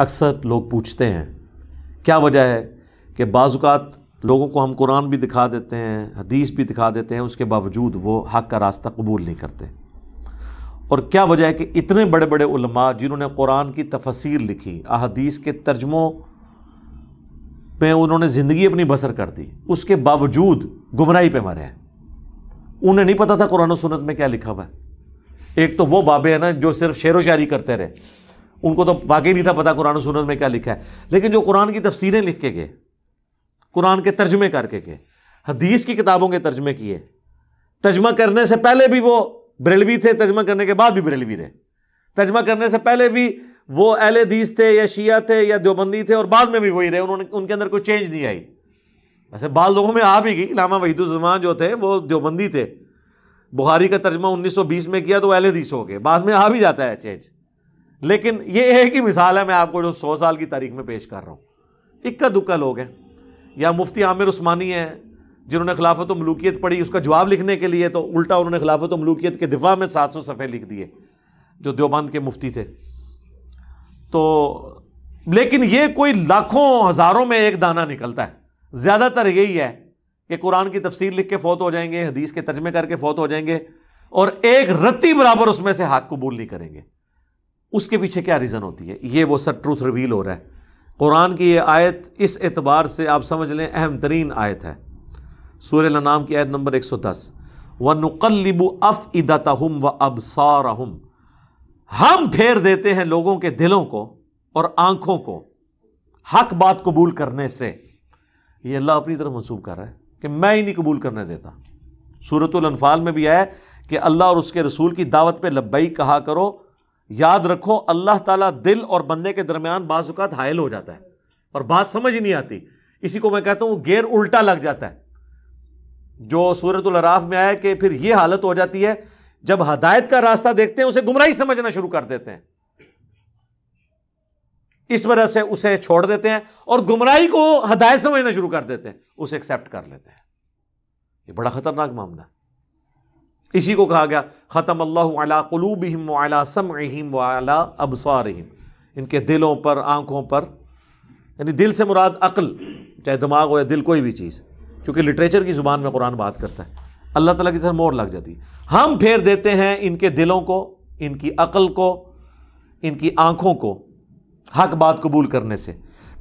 अक्सर लोग पूछते हैं क्या वजह है कि बाज़ात लोगों को हम कुरान भी दिखा देते हैं हदीस भी दिखा देते हैं उसके बावजूद वो हक़ का रास्ता कबूल नहीं करते और क्या वजह है कि इतने बड़े बड़े उलमा जिन्होंने कुरान की तफसीर लिखी अहदीस के तर्जमों में उन्होंने ज़िंदगी अपनी बसर कर दी उसके बावजूद गुमराही पे मरे हैं उन्हें नहीं पता था कुरान सुनत में क्या लिखा हुआ है एक तो वो बाबे हैं ना जो सिर्फ शेर व शायरी करते रहे उनको तो वाकई नहीं था पता कुरान सुनत में क्या लिखा है लेकिन जो कुरान की तफसीरें लिख के गए कुरान के तर्जमे करके गए हदीस की किताबों के तर्जमे किए तर्जमा करने से पहले भी वो बरेलवी थे तर्जमा करने के बाद भी बरेलवी रहे तर्जमा करने से पहले भी वो एल हदीस थे या शिया थे या देवबंदी थे और बाद में भी वही रहे उन्होंने उनके अंदर कोई चेंज नहीं आई वैसे बाद लोगों में आ भी गई लामा वहीदुजमान जो थे वो देवबंदी थे बुहारी का तर्जमा 1920 में किया तो एल हदीस हो गए बाद में आ भी जाता है चेंज लेकिन ये एक ही मिसाल है मैं आपको जो सौ साल की तारीख में पेश कर रहा हूँ इक्का दुक्का लोग हैं या मुफ्ती आमिर उस्मानी हैं जिन्होंने खिलाफत मलूकियत पढ़ी उसका जवाब लिखने के लिए तो उल्टा उन्होंने खिलाफत मलूकियत के दिफा में सात सौ सफ़े लिख दिए जो देवबंद के मुफ्ती थे तो लेकिन ये कोई लाखों हज़ारों में एक दाना निकलता है ज़्यादातर यही है कि कुरान की तफसीर लिख के फौत हो जाएंगे हदीस के तर्जमे करके फौत हो जाएंगे और एक रत्ती बराबर उसमें से हाथ कबूल नहीं करेंगे उसके पीछे क्या रीज़न होती है ये वो सर ट्रूथ रिवील हो रहा है कुरान की ये आयत इस एतबार से आप समझ लें अहम तरीन आयत है सूर्य नाम की आयत नंबर एक सौ दस व नकलबु अफ़ हम व अबसार हम फेर देते हैं लोगों के दिलों को और आंखों को हक बात कबूल करने से ये अल्लाह अपनी तरफ मनसूब कर रहा है कि मैं ही नहीं कबूल करने देता सूरतुल्फाल में भी आया कि अल्लाह और उसके रसूल की दावत पे लब्बई कहा करो याद रखो अल्लाह ताला दिल और बंदे के दरमियान बाजुकात हायल हो जाता है और बात समझ ही नहीं आती इसी को मैं कहता हूं गेर उल्टा लग जाता है जो सूरत अलराफ में आया कि फिर यह हालत हो जाती है जब हदायत का रास्ता देखते हैं उसे गुमराही समझना शुरू कर देते हैं इस वजह से उसे छोड़ देते हैं और गुमराही को हदायत समझना शुरू कर देते हैं उसे एक्सेप्ट कर लेते हैं ये बड़ा खतरनाक मामला है इसी को कहा गया कलूब हिम वाला अहिम वाला अबसारहिम इनके दिलों पर आँखों पर यानी दिल से मुराद अक्ल चाहे दिमाग हो या दिल कोई भी चीज़ क्योंकि लिटरेचर की ज़ुबान में कुरान बात करता है अल्लाह ताला की तरह मोर लग जाती है हम फेर देते हैं इनके दिलों को इनकी अक्ल को इनकी आँखों को हक बात कबूल करने से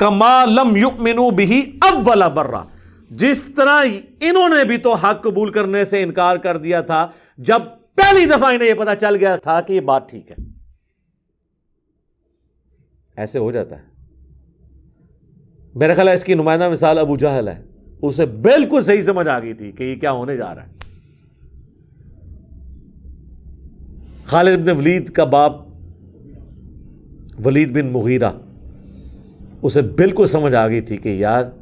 कमा लम युकमिनू बिही अव्वला बर्रा जिस तरह इन्होंने भी तो हक कबूल करने से इनकार कर दिया था जब पहली दफा इन्हें यह पता चल गया था कि यह बात ठीक है ऐसे हो जाता है मेरा ख्याल है इसकी नुमाइंदा मिसाल अबू जहल है उसे बिल्कुल सही समझ आ गई थी कि ये क्या होने जा रहा है खालिद बिन वलीद का बाप वलीद बिन मुगीरा उसे बिल्कुल समझ आ गई थी कि यार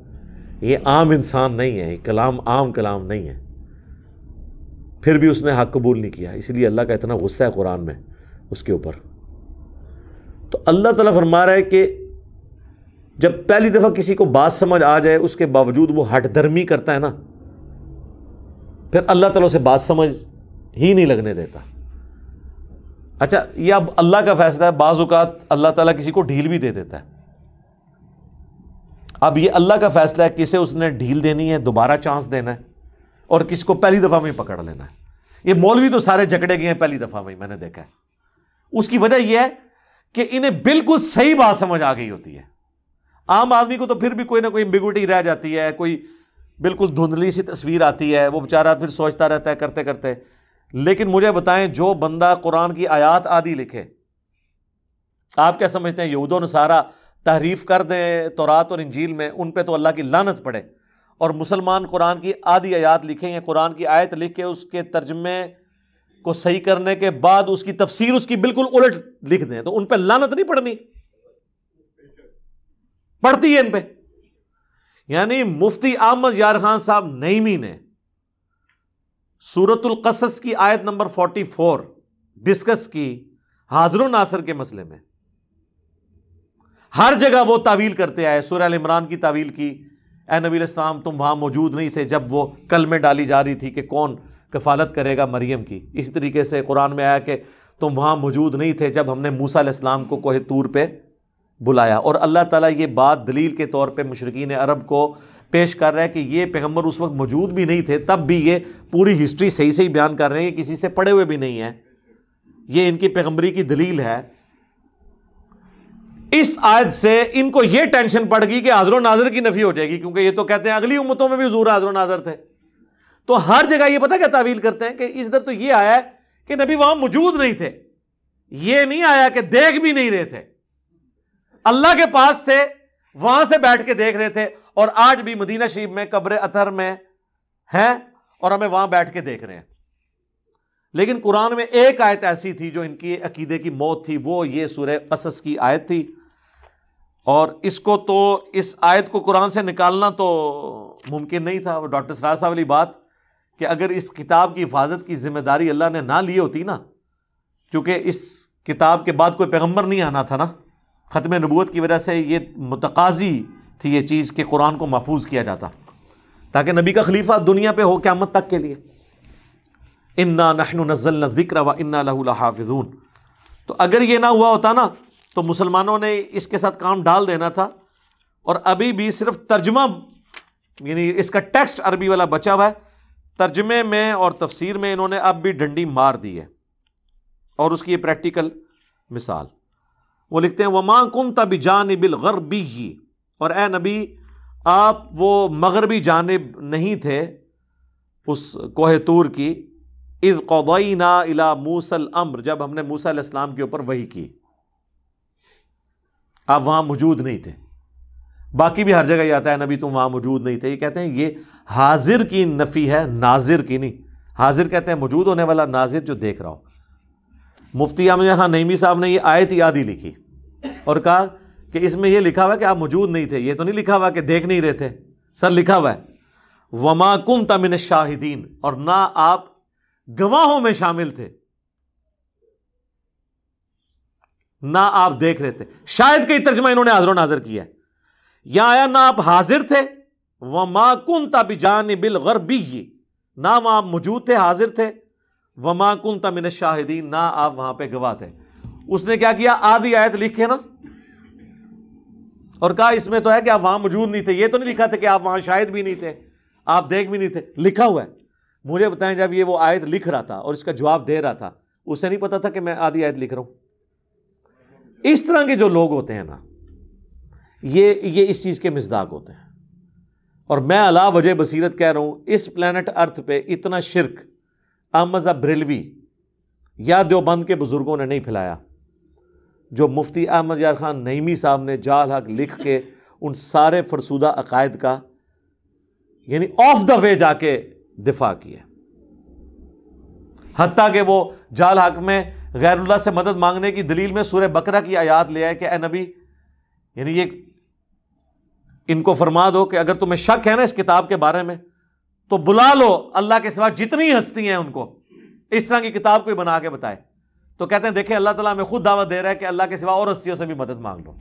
ये आम इंसान नहीं है कलाम आम कलाम नहीं है फिर भी उसने हक कबूल नहीं किया इसलिए अल्लाह का इतना गुस्सा है कुरान में उसके ऊपर तो अल्लाह ताला फरमा रहा है कि जब पहली दफ़ा किसी को बात समझ आ जाए उसके बावजूद वो हटधर्मी करता है ना फिर अल्लाह तला उसे बात समझ ही नहीं लगने देता अच्छा यह अब अल्लाह का फैसला है बाज़ अल्लाह ताला किसी को ढील भी दे देता है अब ये अल्लाह का फैसला है किसे उसने ढील देनी है दोबारा चांस देना है और किसको पहली दफ़ा में पकड़ लेना है ये मौलवी तो सारे झगड़े गए हैं पहली दफ़ा में ही मैंने देखा है उसकी वजह यह है कि इन्हें बिल्कुल सही बात समझ आ गई होती है आम आदमी को तो फिर भी कोई ना कोई इम्बिगुटी रह जाती है कोई बिल्कुल धुंधली सी तस्वीर आती है वो बेचारा फिर सोचता रहता है करते करते लेकिन मुझे बताएं जो बंदा कुरान की आयात आदि लिखे आप क्या समझते हैं यहूदो नसारा तहरीफ कर दें तोरात और इंजील में उन पर तो अल्लाह की लानत पड़े और मुसलमान कुरान की आधी आयात लिखें या कुरान की आयत लिख के उसके तर्जमे को सही करने के बाद उसकी तफसीर उसकी बिल्कुल उलट लिख दें तो उन पर लानत नहीं पड़नी पड़ती है इन पर यानी मुफ्ती अहमद यार खान साहब नईमी ने सूरतुल कसस की आयत नंबर 44 डिस्कस की हाजर नासर के मसले में हर जगह वो तावील करते आए सुर इमरान की तावील की ए नबी इस्लाम तुम वहाँ मौजूद नहीं थे जब वो कल में डाली जा रही थी कि कौन कफालत करेगा मरीम की इसी तरीके से कुरान में आया कि तुम वहाँ मौजूद नहीं थे जब हमने मूसा इस्लाम को कोहे तूर पर बुलाया और अल्लाह ताला ये बात दलील के तौर पे मशरकिन अरब को पेश कर रहा है कि ये पैगम्बर उस वक्त मौजूद भी नहीं थे तब भी ये पूरी हिस्ट्री सही सही बयान कर रहे हैं ये किसी से पढ़े हुए भी नहीं हैं ये इनकी पैगम्बरी की दलील है इस आयत से इनको यह टेंशन पड़ गई कि हाजरों नाजर की नफी हो जाएगी क्योंकि ये तो कहते हैं अगली उम्मतों में भी जूर हाजरों नाजर थे तो हर जगह ये पता क्या तावील करते हैं कि इस दर तो ये आया कि नबी वहां मौजूद नहीं थे ये नहीं आया कि देख भी नहीं रहे थे अल्लाह के पास थे वहां से बैठ के देख रहे थे और आज भी मदीना शरीफ में कब्र अतर में हैं और हमें वहां बैठ के देख रहे हैं लेकिन कुरान में एक आयत ऐसी थी जो इनकी अकीदे की मौत थी वो ये सूर्य असस की आयत थी और इसको तो इस आयत को कुरान से निकालना तो मुमकिन नहीं था वो डॉक्टर सरार साहब वाली बात कि अगर इस किताब की हिफाजत की जिम्मेदारी अल्लाह ने ना ली होती ना क्योंकि इस किताब के बाद कोई पैगम्बर नहीं आना था ना ख़त्म नबूत की वजह से ये मतकाजी थी ये चीज़ कि कुरान को महफूज किया जाता ताकि नबी का खलीफा दुनिया पर हो क्या मत तक के लिए इन्ना नहन नज़ल ज़िक्र व इन्ना लहाफिजून तो अगर ये ना हुआ होता ना तो मुसलमानों ने इसके साथ काम डाल देना था और अभी भी सिर्फ तर्जमा यानी इसका टेक्स्ट अरबी वाला बचा हुआ है तर्जमे में और तफसीर में इन्होंने अब भी डंडी मार दी है और उसकी ये प्रैक्टिकल मिसाल वो लिखते हैं वमा कुम तब जानबिल गरबी और ए नबी आप वो मगरबी जानब नहीं थे उस कोहतूर की इज़ ना इला मूसल अम्र जब हमने मूसा इस्लाम के ऊपर वही की आप वहाँ मौजूद नहीं थे बाकी भी हर जगह आता है नबी तुम वहाँ मौजूद नहीं थे ये कहते हैं ये हाजिर की नफ़ी है नाजिर की नहीं हाजिर कहते हैं मौजूद होने वाला नाजिर जो देख रहा हो मुफ्ती आमिर खान नईमी साहब ने यह आयत याद ही लिखी और कहा कि इसमें यह लिखा हुआ कि आप मौजूद नहीं थे ये तो नहीं लिखा हुआ कि देख नहीं रहे थे सर लिखा हुआ है वमाकुम तमिन शाहिदीन और ना आप गवाहों में शामिल थे ना आप देख रहे थे शायद कई तर्जमा इन्होंने हाजिर नाजर किया यहां आया ना आप हाजिर थे वह माकुन तबी जान बिल गरबी ना वहाँ आप मौजूद थे हाजिर थे वह माकुन तमिन शाहिदीन ना आप वहाँ पे गवाह थे उसने क्या किया आधी आयत लिखे ना और कहा इसमें तो है कि आप वहां मौजूद नहीं थे ये तो नहीं लिखा था कि आप वहां शायद भी नहीं थे आप देख भी नहीं थे लिखा हुआ है मुझे बताएं जब ये वो आयत लिख रहा था और इसका जवाब दे रहा था उसे नहीं पता था कि मैं आधी आयत लिख रहा हूं इस तरह के जो लोग होते हैं ना ये ये इस चीज़ के मजदाक होते हैं और मैं अला वजह बसीरत कह रहा हूँ इस प्लानट अर्थ पे इतना शिरक अहमद बरेलवी या देवबंद के बुज़ुर्गों ने नहीं फैलाया जो मुफ्ती अहमद यार खान नईमी साहब ने जाल हक लिख के उन सारे फरसूदा अकायद का यानी ऑफ द वे जाके दिफा किया हती कि वो जाल हक में गैरुल्ला से मदद मांगने की दलील में सूर्य बकरा की आयात ले आए कि ए नबी यानी ये इनको फरमा दो कि अगर तुम्हें शक है ना इस किताब के बारे में तो बुला लो अल्लाह के सिवा जितनी हस्ती हैं उनको इस तरह की किताब कोई बना के बताए तो कहते हैं देखे अल्लाह तला हमें खुद दावा दे रहा है कि अल्लाह के सिवा और हस्तियों से भी मदद मांग लो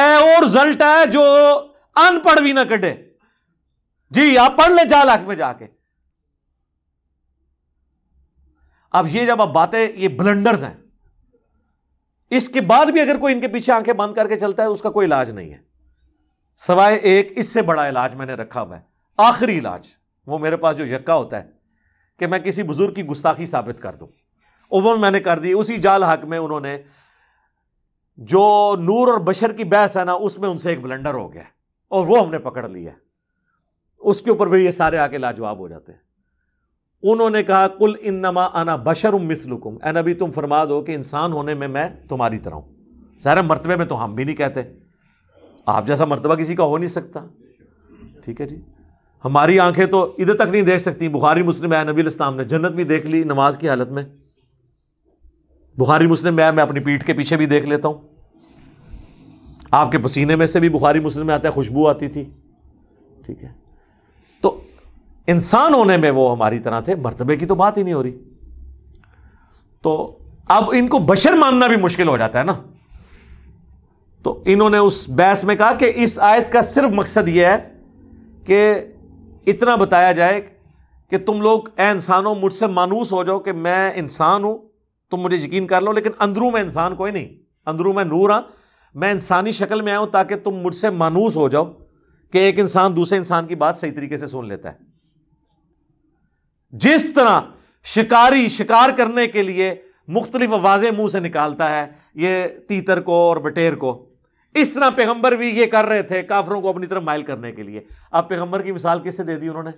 ए वो रिजल्ट है जो अनपढ़ भी ना कटे जी आप पढ़ ले जाल हक में जाके अब ये जब आप बातें ये ब्लंडर्स हैं इसके बाद भी अगर कोई इनके पीछे आंखें बंद करके चलता है उसका कोई इलाज नहीं है सवाए एक इससे बड़ा इलाज मैंने रखा हुआ है आखिरी इलाज वो मेरे पास जो यक्का होता है कि मैं किसी बुजुर्ग की गुस्ताखी साबित कर दूं और वो मैंने कर दी उसी जाल हक में उन्होंने जो नूर और बशर की बहस है ना उसमें उनसे एक ब्लंडर हो गया और वो हमने पकड़ लिया उसके ऊपर भी ये सारे आके लाजवाब हो जाते हैं उन्होंने कहा कुल इन नमा आना बशर मिसलुकुम ए नबी तुम फरमा दो कि इंसान होने में मैं तुम्हारी तरह हूँ ज़ाहिर मरतबे में तो हम भी नहीं कहते आप जैसा मरतबा किसी का हो नहीं सकता ठीक है जी हमारी आंखें तो इधर तक नहीं देख सकती बुखारी मुस्लिम आया नबी इस्लाम ने जन्नत भी देख ली नमाज की हालत में बुखारी मुस्लिम आया मैं अपनी पीठ के पीछे भी देख लेता हूँ आपके पसीने में से भी बुखारी मुस्लिम में आता है खुशबू आती थी ठीक है इंसान होने में वो हमारी तरह थे मरतबे की तो बात ही नहीं हो रही तो अब इनको बशर मानना भी मुश्किल हो जाता है ना तो इन्होंने उस बहस में कहा कि इस आयत का सिर्फ मकसद यह है कि इतना बताया जाए कि तुम लोग ए इंसानों मुझसे मानूस हो जाओ कि मैं इंसान हूं तुम मुझे यकीन कर लो लेकिन अंदरू में इंसान कोई नहीं अंदरू में नूर हाँ मैं इंसानी शक्ल में आया हूं ताकि तुम मुझसे मानूस हो जाओ कि एक इंसान दूसरे इंसान की बात सही तरीके से सुन लेता है जिस तरह शिकारी शिकार करने के लिए मुख्तलिफ आवाज़ें मुंह से निकालता है ये तीतर को और बटेर को इस तरह पैगंबर भी ये कर रहे थे काफरों को अपनी तरफ माइल करने के लिए अब पैगंबर की मिसाल किससे दे दी उन्होंने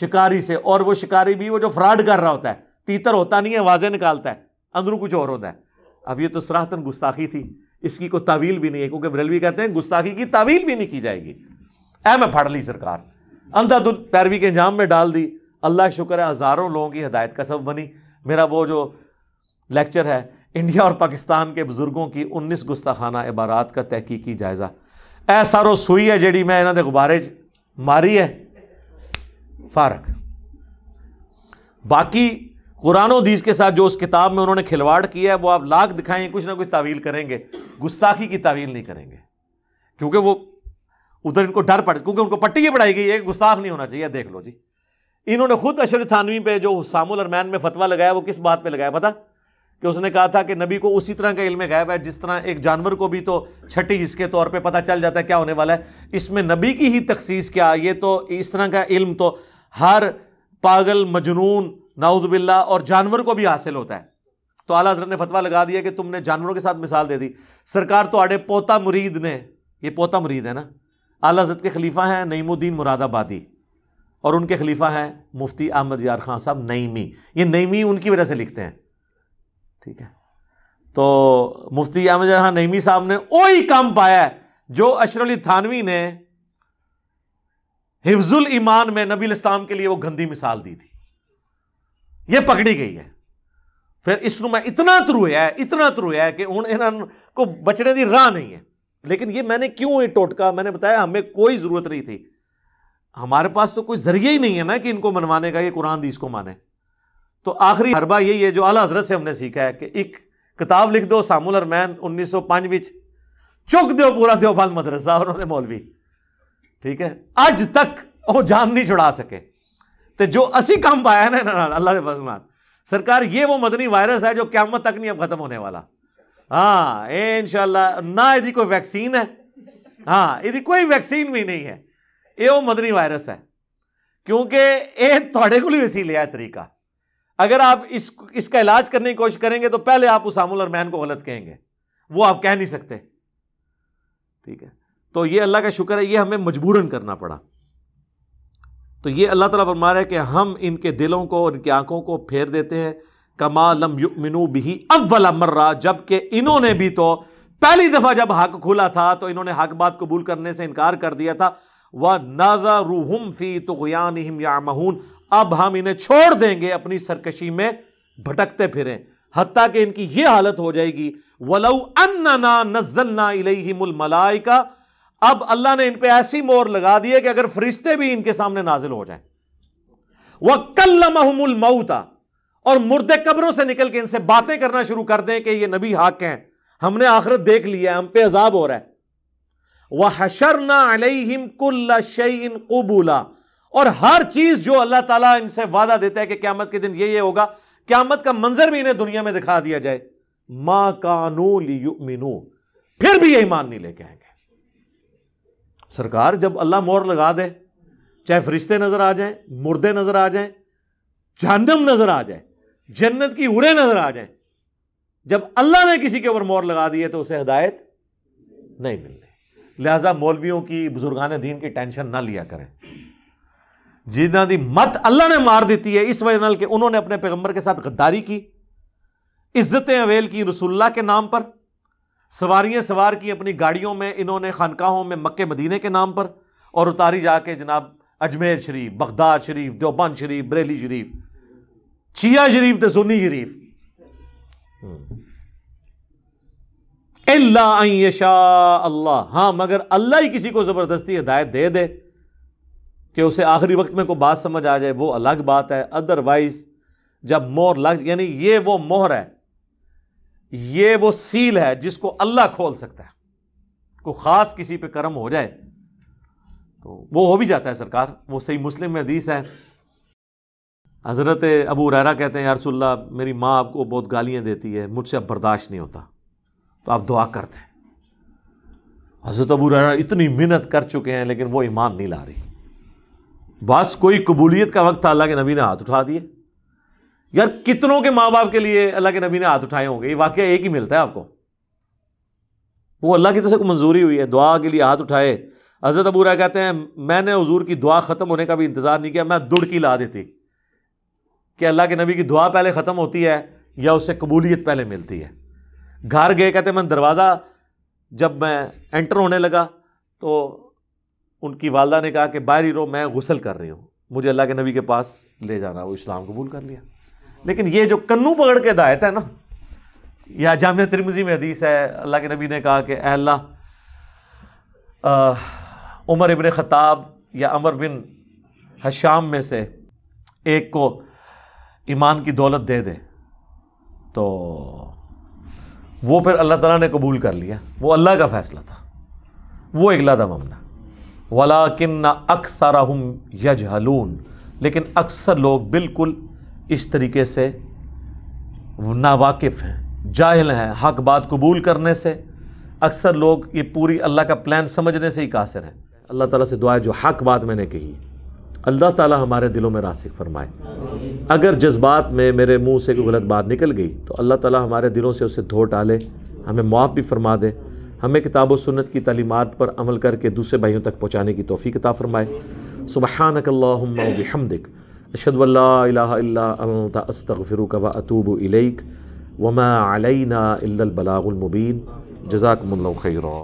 शिकारी से और वो शिकारी भी वो जो फ्रॉड कर रहा होता है तीतर होता नहीं है आवाज़ें निकालता है अंदरू कुछ और होता है अब ये तो सराहतन गुस्ताखी थी इसकी कोई तावील भी नहीं है क्योंकि बरेलवी कहते हैं गुस्ताखी की तावील भी नहीं की जाएगी ऐ मैं फाड़ ली सरकार अंधाधुंध पैरवी के अंजाम में डाल दी अल्लाह शुक्र है हज़ारों लोगों की हदायत का सब बनी मेरा वो जो लेक्चर है इंडिया और पाकिस्तान के बुजुर्गों की उन्नीस गुस्ताखाना इबारात का तहकीकी जायज़ा ए सारो सुई है जी मैं इन्होंने गुब्बारे मारी है फारक बाकी कुरान दीज के साथ जो उस किताब में उन्होंने खिलवाड़ किया है वो आप लाख दिखाएंगे कुछ ना कुछ तावील करेंगे गुस्ताखी की तावील नहीं करेंगे क्योंकि वो उधर इनको डर पड़ क्योंकि उनको पट्टी ही पढ़ाई गई है गुस्ताख नहीं होना चाहिए देख लो जी इन्होंने खुद अशर थानवी पे जो सामुल अरमैन में फतवा लगाया वो किस बात पे लगाया पता कि उसने कहा था कि नबी को उसी तरह का इल्म गायब है जिस तरह एक जानवर को भी तो छठी के तौर पे पता चल जाता है क्या होने वाला है इसमें नबी की ही तखसीस क्या ये तो इस तरह का इल्म तो हर पागल मजनून नाउजबिल्ला और जानवर को भी हासिल होता है तो आला हजरत ने फतवा लगा दिया कि तुमने जानवरों के साथ मिसाल दे दी सरकार तो आड़े पोता मुरीद ने ये पोता मुरीद है ना आला हजरत के खलीफा हैं नईमुद्दीन मुरादाबादी और उनके खलीफा हैं मुफ्ती अहमद यार खान साहब नईमी ये नईमी उनकी वजह से लिखते हैं ठीक है तो मुफ्ती अहमद यार खान नईमी साहब ने वही काम पाया है जो अशरली थानवी ने हिफ्जुल ईमान में नबी इस्लाम के लिए वो गंदी मिसाल दी थी ये पकड़ी गई है फिर इस मैं इतना ध्रुया है इतना ध्रुया है कि उन इन्हों को बचने की राह नहीं है लेकिन ये मैंने क्यों ये टोटका मैंने बताया हमें कोई ज़रूरत नहीं थी हमारे पास तो कोई जरिए ही नहीं है ना कि इनको मनवाने का ये कुरान दी इसको माने तो आखिरी हरबा यही है जो आला हजरत से हमने सीखा है कि एक किताब लिख दो सामुल अरमैन उन्नीस सौ पांच चुक दो पूरा देवपाल मदरसा उन्होंने मौलवी ठीक है आज तक वो जान नहीं छुड़ा सके तो जो असी काम पाया ना ना अल्लाह के सरकार ये वो मदनी वायरस है जो क्यामत तक नहीं अब खत्म होने वाला हाँ इनशाला ना यदि कोई वैक्सीन है हाँ यदि कोई वैक्सीन भी नहीं है ਇਹ मदनी वायरस है क्योंकि ये थोड़े को वसीले है तरीका अगर आप इस इसका इलाज करने की कोशिश करेंगे तो पहले आप उसामुल और मैन को गलत कहेंगे वो आप कह नहीं सकते ठीक है तो ये अल्लाह का शुक्र है ये हमें मजबूरन करना पड़ा तो ये अल्लाह ताला फरमा रहा है कि हम इनके दिलों को इनकी आंखों को फेर देते हैं कमालम लम युमिनु बिही अव्वला मर्रा जबकि इन्होंने भी तो पहली दफ़ा जब हक खुला था तो इन्होंने हक बात कबूल करने से इनकार कर दिया था व नाजा रूहम फ़ी तुगयान या महून अब हम इन्हें छोड़ देंगे अपनी सरकशी में भटकते फिरें हती कि इनकी ये हालत हो जाएगी वलऊ अन्ना नजलना का अब अल्लाह ने इन पर ऐसी मोर लगा दी है कि अगर फरिश्ते भी इनके सामने नाजिल हो जाए वह कल मऊ मऊता और मुर्दे कब्रों से निकल के इनसे बातें करना शुरू कर दें कि ये नबी हाक हैं हमने आखिरत देख लिया है हम पे अजाब हो रहा है वह हशरना अलहिम शईन कबूला और हर चीज जो अल्लाह ताला इनसे वादा देता है कि क्यामत के दिन ये ये होगा क्यामत का मंजर भी इन्हें दुनिया में दिखा दिया जाए मा कानू लियु फिर भी ये ईमान नहीं लेके आएंगे सरकार जब अल्लाह मोर लगा दे चाहे फरिश्ते नजर आ जाए मुर्दे नजर आ जाए जानम नजर आ जाए जन्नत की उड़े नजर आ जाए जब अल्लाह ने किसी के ऊपर मोर लगा दी है तो उसे हदायत नहीं मिलनी लिहाजा मौलवियों की बुजुर्गान दीन की टेंशन ना लिया करें जिन्हों की मत अल्लाह ने मार दी है इस वजह नाल उन्होंने अपने पैगंबर के साथ गद्दारी की इज्जतें अवेल की रसुल्ला के नाम पर सवारियाँ सवार की अपनी गाड़ियों में इन्होंने खानकाहों में मक्के मदीने के नाम पर और उतारी जाके जनाब अजमेर शरीफ बगदाद शरीफ देवबान शरीफ बरेली शरीफ चिया शरीफ तो सुनी शरीफ हम्म। अल्लाशा अल्लाह हाँ मगर अल्लाह ही किसी को ज़बरदस्ती हिदायत दे दे कि उसे आखिरी वक्त में कोई बात समझ आ जाए वो अलग बात है अदरवाइज जब मोर लग यानी ये वो मोहर है ये वो सील है जिसको अल्लाह खोल सकता है को ख़ास किसी पे कर्म हो जाए तो वो हो भी जाता है सरकार वो सही मुस्लिम में हदीस है हज़रत अबू रहरा कहते हैं यारसोल्ला मेरी माँ आपको बहुत गालियाँ देती है मुझसे अब बर्दाश्त नहीं होता तो आप दुआ करते हैं हजरत अबू रहना इतनी मेहनत कर चुके हैं लेकिन वो ईमान नहीं ला रही बस कोई कबूलियत का वक्त था अल्लाह के नबी ने हाथ उठा दिए यार कितनों के माँ बाप के लिए अल्लाह के नबी ने हाथ उठाए होंगे ये वाक्य एक ही मिलता है आपको वो अल्लाह की तरफ से मंजूरी हुई है दुआ के लिए हाथ उठाए हज़रत अबूरा कहते हैं मैंने हजूर की दुआ ख़त्म होने का भी इंतज़ार नहीं किया मैं दुड़की ला देती कि अल्लाह के नबी की दुआ पहले ख़त्म होती है या उससे कबूलियत पहले मिलती है घर गए कहते मैं दरवाज़ा जब मैं एंटर होने लगा तो उनकी वालदा ने कहा कि बाहर ही रो मैं गसल कर रही हूँ मुझे अल्लाह के नबी के पास ले जाना वो इस्लाम कबूल कर लिया लेकिन ये जो कन्नू पकड़ के दायत है ना या जाम तिरमजी में हदीस है अल्लाह के नबी ने कहा कि अल्लाह उमर इबन ख़ताब या अमर बिन हशाम में से एक को ईमान की दौलत दे दे तो वो फिर अल्लाह ताला ने कबूल कर लिया वो अल्लाह का फ़ैसला था वो एक लादा ममना वला किन्ना अक्सर हम यजहलून लेकिन अक्सर लोग बिल्कुल इस तरीके से नावाकिफ़ हैं जाहिल हैं हक बात कबूल करने से अक्सर लोग ये पूरी अल्लाह का प्लान समझने से ही कासर हैं अल्लाह ताला से दुआ जो हक बात मैंने कही अल्लाह ताला हमारे दिलों में रासिक फरमाए अगर जज्बात में मेरे मुंह से कोई गलत बात निकल गई तो अल्लाह ताला हमारे दिलों से उसे धो डाले हमें मुआफ़ भी फरमा दे हमें किताब व सुन्नत की तलीमत पर अमल करके दूसरे भाइयों तक पहुँचाने की तोफ़ी किताब फ़रमाए सुबह अशद अस्तफ़िर व अतूब इलेक वमा अलैना इल्लल बलागुल मुबीन खैरा